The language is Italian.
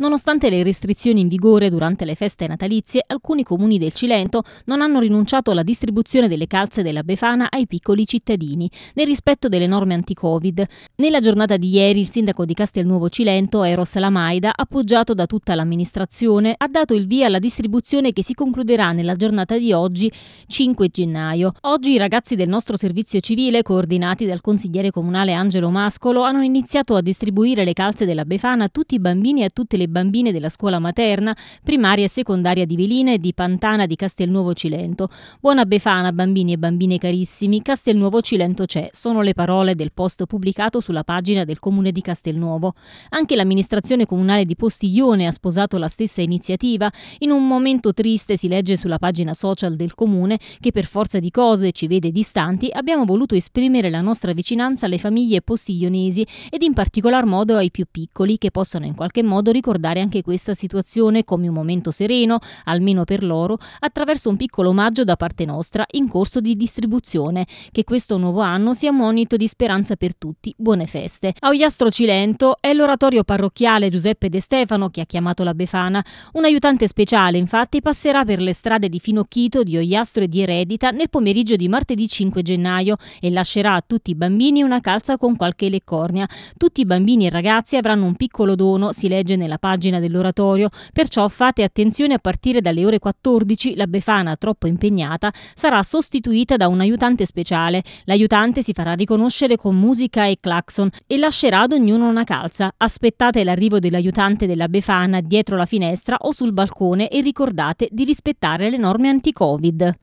Nonostante le restrizioni in vigore durante le feste natalizie, alcuni comuni del Cilento non hanno rinunciato alla distribuzione delle calze della Befana ai piccoli cittadini, nel rispetto delle norme anti-Covid. Nella giornata di ieri il sindaco di Castelnuovo Cilento, Eros Lamaida, appoggiato da tutta l'amministrazione, ha dato il via alla distribuzione che si concluderà nella giornata di oggi, 5 gennaio. Oggi i ragazzi del nostro servizio civile, coordinati dal consigliere comunale Angelo Mascolo, hanno iniziato a distribuire le calze della Befana a tutti i bambini e a tutte le bambine della scuola materna, primaria e secondaria di Velina e di Pantana di Castelnuovo Cilento. Buona Befana, bambini e bambine carissimi, Castelnuovo Cilento c'è, sono le parole del post pubblicato sulla pagina del comune di Castelnuovo. Anche l'amministrazione comunale di Postiglione ha sposato la stessa iniziativa. In un momento triste si legge sulla pagina social del comune che per forza di cose ci vede distanti, abbiamo voluto esprimere la nostra vicinanza alle famiglie postiglionesi ed in particolar modo ai più piccoli che possono in qualche modo ricordare ricordare anche questa situazione come un momento sereno, almeno per loro, attraverso un piccolo omaggio da parte nostra in corso di distribuzione. Che questo nuovo anno sia monito di speranza per tutti. Buone feste. A Ogliastro Cilento è l'oratorio parrocchiale Giuseppe De Stefano che ha chiamato la Befana. Un aiutante speciale, infatti, passerà per le strade di Finocchito, di Ogliastro e di Eredita nel pomeriggio di martedì 5 gennaio e lascerà a tutti i bambini una calza con qualche leccornia. Tutti i bambini e ragazzi avranno un piccolo dono, si legge nella parte pagina dell'oratorio, perciò fate attenzione a partire dalle ore 14 la Befana troppo impegnata sarà sostituita da un aiutante speciale. L'aiutante si farà riconoscere con musica e clacson e lascerà ad ognuno una calza. Aspettate l'arrivo dell'aiutante della Befana dietro la finestra o sul balcone e ricordate di rispettare le norme anti-Covid.